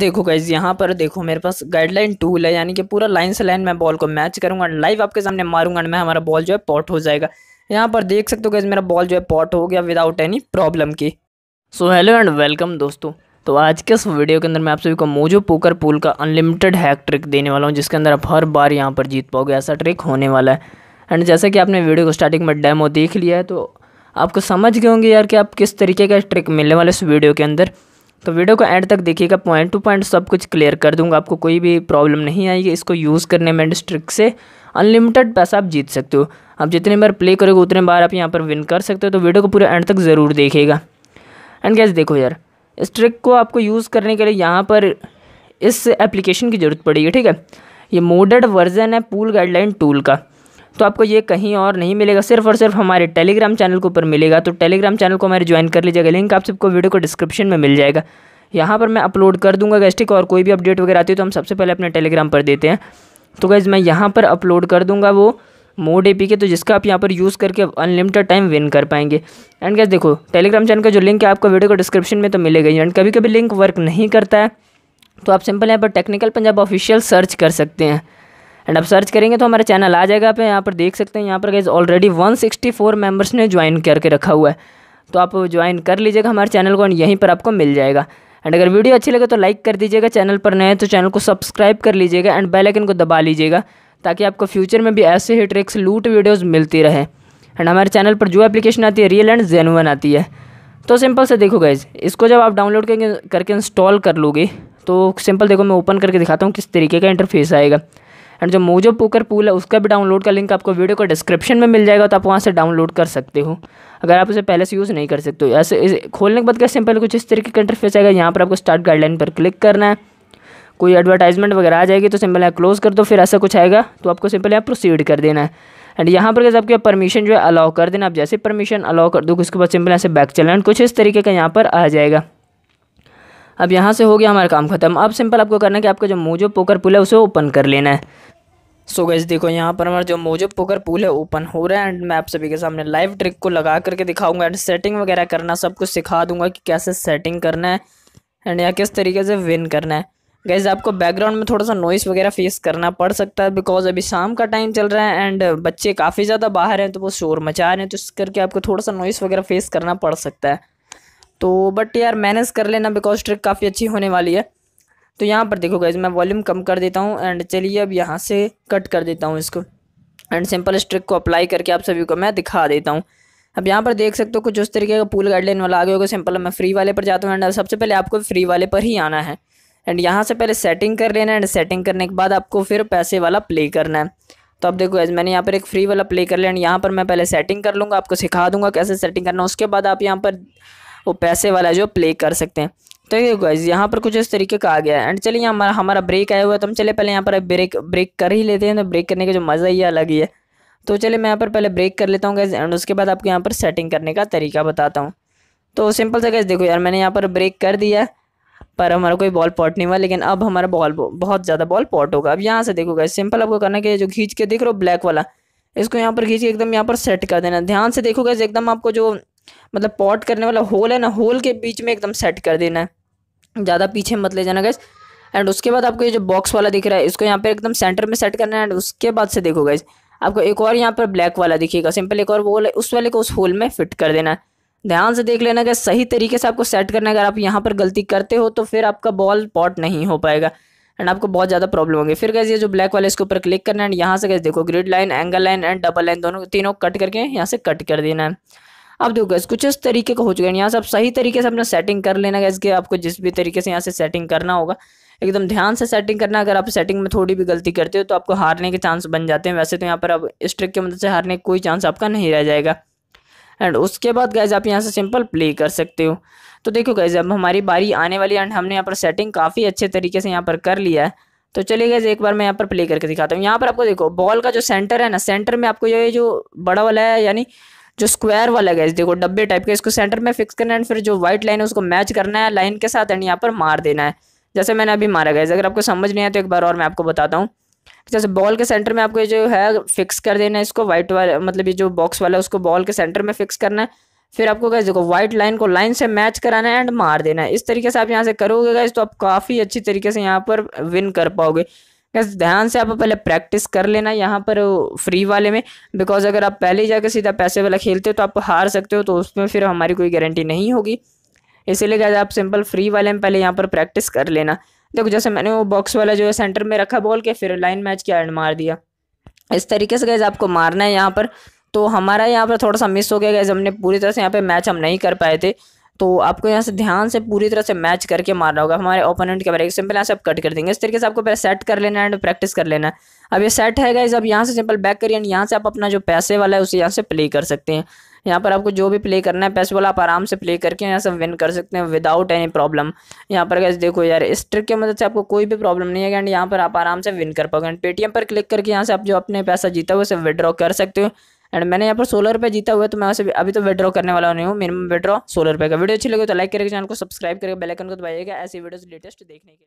देखो गाइज यहाँ पर देखो मेरे पास गाइडलाइन टूल है यानी कि पूरा लाइन से लाइन मैं बॉल को मैच करूंगा लाइव आपके सामने मारूंगा मैं हमारा बॉल जो है पॉट हो जाएगा यहाँ पर देख सकते हो गाइज मेरा बॉल जो है पॉट हो गया विदाउट एनी प्रॉब्लम की सो हेलो एंड वेलकम दोस्तों तो आज के इस वीडियो के अंदर मैं आप सभी को मोजो पोकर पूल का अनलिमिटेड हैक ट्रिक देने वाला हूँ जिसके अंदर आप हर बार यहाँ पर जीत पाओगे ऐसा ट्रिक होने वाला है एंड जैसा कि आपने वीडियो को स्टार्टिंग में डेमो देख लिया है तो आपको समझ गए होंगे यार कि आप किस तरीके का ट्रिक मिलने वाले इस वीडियो के अंदर तो वीडियो को एंड तक देखिएगा पॉइंट टू पॉइंट सब कुछ क्लियर कर दूंगा आपको कोई भी प्रॉब्लम नहीं आएगी इसको यूज़ करने में ट्रिक से अनलिमिटेड पैसा आप जीत सकते हो आप जितने बार प्ले करोगे उतने बार आप यहाँ पर विन कर सकते हो तो वीडियो को पूरा एंड तक ज़रूर देखिएगा एंड गैस देखो यार इस ट्रिक को आपको यूज़ करने के लिए यहाँ पर इस एप्लीकेशन की ज़रूरत पड़ेगी ठीक है ये मोडेड वर्जन है पूल गाइडलाइन टूल का तो आपको ये कहीं और नहीं मिलेगा सिर्फ और सिर्फ हमारे टेलीग्राम चैनल के ऊपर मिलेगा तो टेलीग्राम चैनल को हमारे ज्वाइन कर लीजिएगा लिंक आप सबको वीडियो को डिस्क्रिप्शन में मिल जाएगा यहाँ पर मैं अपलोड कर दूंगा गैस्टिक और कोई भी अपडेट वगैरह आती है तो हम सबसे पहले अपने टेलीग्राम पर देते हैं तो गैज़ मैं यहाँ पर अपलोड कर दूंगा वो मोड ए पी के तो जिसका आप यहाँ पर यूज़ करके अनलिमिटेड टाइम विन कर पाएंगे एंड गैस देखो टेलीग्राम चैनल का जो लिंक है आपको वीडियो को डिस्क्रिप्शन में तो मिलेगा ही एंड कभी कभी लिंक वर्क नहीं करता है तो आप सिंपल यहाँ पर टेक्निकल पंजाब ऑफिशियल सर्च कर सकते हैं एंड अब सर्च करेंगे तो हमारा चैनल आ जाएगा आप यहाँ पर देख सकते हैं यहाँ पर guys already one sixty four members ने ज्वाइन करके रखा हुआ है तो आप ज्वाइन कर लीजिएगा हमारे चैनल को एंड यहीं पर आपको मिल जाएगा एंड अगर वीडियो अच्छी लगे तो लाइक कर दीजिएगा चैनल पर नए तो चैनल को सब्सक्राइब कर लीजिएगा एंड बेलाइकन को दबा लीजिएगा ताकि आपको फ्यूचर में भी ऐसे ही ट्रिक्स लूट वीडियोज़ मिलती रहे एंड हमारे चैनल पर जो एप्लीकेशन आती है रियल एंड जेनुअन आती है तो सिंपल से देखो गाइज इसको जब आप डाउनलोड करके करके इंस्टॉल कर लोगे तो सिंपल देखो मैं ओपन करके दिखाता हूँ किस तरीके का इंटरफेस आएगा एंड जो मोजो पोकर पूल है उसका भी डाउनलोड का लिंक आपको वीडियो को डिस्क्रिप्शन में मिल जाएगा तो आप वहाँ से डाउनलोड कर सकते हो अगर आप उसे पहले से यूज़ नहीं कर सकते हो ऐसे खोलने के बाद क्या सिंपल कुछ इस तरीके का इंटरफेस आएगा यहाँ पर आपको स्टार्ट गाइडलाइन पर क्लिक करना है कोई एडवर्टाइजमेंट वगैरह आ जाएगी तो सिंपल यहाँ क्लोज़ कर दो फिर ऐसा कुछ आएगा तो आपको सिंपल यहाँ प्रोसीड कर देना है एंड यहाँ पर आपके परमिशन जो है अलाउ कर देना आप जैसे परमिशन अलाउ कर दो उसके बाद सिंपल यहाँ से बैक चलना कुछ इस तरीके का यहाँ पर आ जाएगा अब यहाँ से हो गया हमारा काम ख़त्म अब सिंपल आपको करना है कि आपका जो मोजो पोकर पुल है उसे ओपन कर लेना है सो so गैस देखो यहाँ पर हमारा जो मोजो पोकर पुल है ओपन हो रहा है एंड मैं आप सभी के सामने लाइव ट्रिक को लगा करके दिखाऊंगा एंड सेटिंग वगैरह करना सब कुछ सिखा दूंगा कि कैसे सेटिंग करना है एंड या किस तरीके से विन करना है गैस आपको बैकग्राउंड में थोड़ा सा नॉइस वगैरह फेस करना पड़ सकता है बिकॉज अभी शाम का टाइम चल रहा है एंड बच्चे काफ़ी ज़्यादा बाहर हैं तो वो शोर मचा रहे हैं तो इस करके आपको थोड़ा सा नॉइस वगैरह फेस करना पड़ सकता है तो बट यार मैनेज कर लेना बिकॉज ट्रिक काफ़ी अच्छी होने वाली है तो यहाँ पर देखो गाइज मैं वॉल्यूम कम कर देता हूँ एंड चलिए अब यहाँ से कट कर देता हूँ इसको एंड सिंपल इस ट्रिक को अप्लाई करके आप सभी को मैं दिखा देता हूँ अब यहाँ पर देख सकते हो कुछ उस तरीके का पूल गाइडलाइन वाला आगे होगा सिंपल मैं फ्री वाले पर जाता हूँ एंड सबसे पहले आपको फ्री वाले पर ही आना है एंड यहाँ से पहले सेटिंग कर लेना एंड सेटिंग करने के बाद आपको फिर पैसे वाला प्ले करना है तो आप देखो एज मैंने यहाँ पर एक फ्री वाला प्ले कर लिया एंड यहाँ पर मैं पहले सेटिंग कर लूँगा आपको सिखा दूंगा कैसे सेटिंग करना उसके बाद आप यहाँ पर वो पैसे वाला जो प्ले कर सकते हैं तो ये गाइज यहाँ पर कुछ इस तरीके का आ गया है एंड चलिए हमारा हमारा ब्रेक आया हुआ है तो हम चले पहले यहाँ पर ब्रेक ब्रेक कर ही लेते हैं तो ब्रेक करने का जो मज़ा ही अलग ही है तो चलिए मैं यहाँ पर पहले ब्रेक कर लेता हूँ गैस एंड उसके बाद आपको यहाँ पर सेटिंग करने का तरीका बताता हूँ तो सिंपल सा गैस देखो यार मैंने यहाँ पर ब्रेक कर दिया पर हमारा कोई बॉल पॉट नहीं हुआ लेकिन अब हमारा बॉल बहुत ज़्यादा बॉल पॉट होगा अब यहाँ से देखो गैस सिंपल आपको करना कि जो खींच के देख रहे हो ब्लैक वाला इसको यहाँ पर खींच के एकदम यहाँ पर सेट कर देना ध्यान से देखो गैस एकदम आपको जो मतलब पॉट करने वाला होल है ना होल के बीच में एकदम सेट कर देना है ज़्यादा पीछे मत ले जाना गैस एंड उसके बाद आपको ये जो बॉक्स वाला दिख रहा है इसको यहाँ पर एकदम सेंटर में सेट करना है एंड उसके बाद से देखो गैस आपको एक और यहाँ पर ब्लैक वाला दिखेगा सिंपल एक और वो उस वाले को उस होल में फिट कर देना है ध्यान से देख लेना गैस सही तरीके से आपको सेट करना है अगर आप यहाँ पर गलती करते हो तो फिर आपका बॉल पॉट नहीं हो पाएगा एंड आपको बहुत ज़्यादा प्रॉब्लम होगी फिर गैस ये जो ब्लैक वाले इसके ऊपर क्लिक करना है एंड यहाँ से गैस देखो grid line angle line and double line दोनों तीनों कट करके यहाँ से कट कर देना है अब देखो गैस कुछ इस तरीके का हो चुका है यहाँ से आप सही तरीके से अपना सेटिंग कर लेना गैस के आपको जिस भी तरीके से यहाँ से सेटिंग करना होगा एकदम ध्यान से सेटिंग करना अगर आप सेटिंग में थोड़ी भी गलती करते हो तो आपको हारने के चांस बन जाते हैं वैसे तो यहाँ पर अब इस ट्रिक की मदद मतलब से हारने का कोई चांस आपका नहीं रह जाएगा एंड उसके बाद गैज आप यहाँ से सिंपल प्ले कर सकते हो तो देखो गैज अब हमारी बारी आने वाली एंड हमने यहाँ पर सेटिंग काफ़ी अच्छे तरीके से यहाँ पर कर लिया है तो चलिए गैज एक बार मैं यहाँ पर प्ले करके दिखाता हूँ यहाँ पर आपको देखो बॉल का जो सेंटर है ना सेंटर में आपको ये जो बड़ा वाला है यानी जो स्क्वायर वाला गैस देखो डब्बे टाइप के इसको सेंटर में फिक्स करना है फिर जो व्हाइट लाइन है उसको मैच करना है लाइन के साथ एंड यहाँ पर मार देना है जैसे मैंने अभी मारा गैस अगर आपको समझ नहीं आया तो एक बार और मैं आपको बताता हूँ जैसे बॉल के सेंटर में आपको जो है फिक्स कर देना है इसको व्हाइट वाला मतलब ये जो बॉक्स वाला है उसको बॉल के सेंटर में फिक्स करना है फिर आपको गैस देखो व्हाइट लाइन को लाइन से मैच कराना है एंड मार देना है इस तरीके से आप यहाँ से करोगे गैस तो आप काफ़ी अच्छी तरीके से यहाँ पर विन कर पाओगे कैसे ध्यान से आप पहले प्रैक्टिस कर लेना यहाँ पर फ्री वाले में बिकॉज अगर आप पहले ही जाकर सीधा पैसे वाला खेलते हो तो आप हार सकते हो तो उसमें फिर हमारी कोई गारंटी नहीं होगी इसीलिए गैस आप सिंपल फ्री वाले में पहले यहाँ पर प्रैक्टिस कर लेना देखो जैसे मैंने वो बॉक्स वाला जो है सेंटर में रखा बॉल के फिर लाइन मैच किया एंड मार दिया इस तरीके से गैज आपको मारना है यहाँ पर तो हमारा यहाँ पर थोड़ा सा मिस हो गया गैज हमने पूरी तरह से यहाँ पे मैच हम नहीं कर पाए थे तो आपको यहाँ से ध्यान से पूरी तरह से मैच करके मारना होगा हमारे ओपोनेंट के बारे सिंपल यहाँ से आप कट कर देंगे इस तरीके से आपको पहले सेट कर लेना है एंड प्रैक्टिस कर लेना है अब ये सेट है गाइज अब यहाँ से सिंपल बैक करिए एंड यहाँ से आप अपना जो पैसे वाला है उसे यहाँ से प्ले कर सकते हैं यहाँ पर आपको जो भी प्ले करना है पैसे वाला आप आराम से प्ले करके यहाँ से विन कर सकते हैं विदाउट एनी प्रॉब्लम यहाँ पर गैस देखो यार इस ट्रिक की मदद से आपको कोई भी प्रॉब्लम नहीं है एंड यहाँ पर आप आराम से विन कर पाओगे एंड पेटीएम पर क्लिक करके यहाँ से आप जो अपने पैसा जीता है उसे विड्रॉ कर सकते हो एंड मैंने यहाँ पर सोलह रुपये जीता हुआ है तो मैं वैसे अभी तो विड्रॉ करने वाला नहीं हूँ मिनिमम विड्रॉ सोलह रुपये का वीडियो अच्छी लगे तो लाइक करेगा चैनल को सब्सक्राइब करके बेलाइकन को दबाइएगा ऐसी वीडियोज़ लेटेस्ट देखने के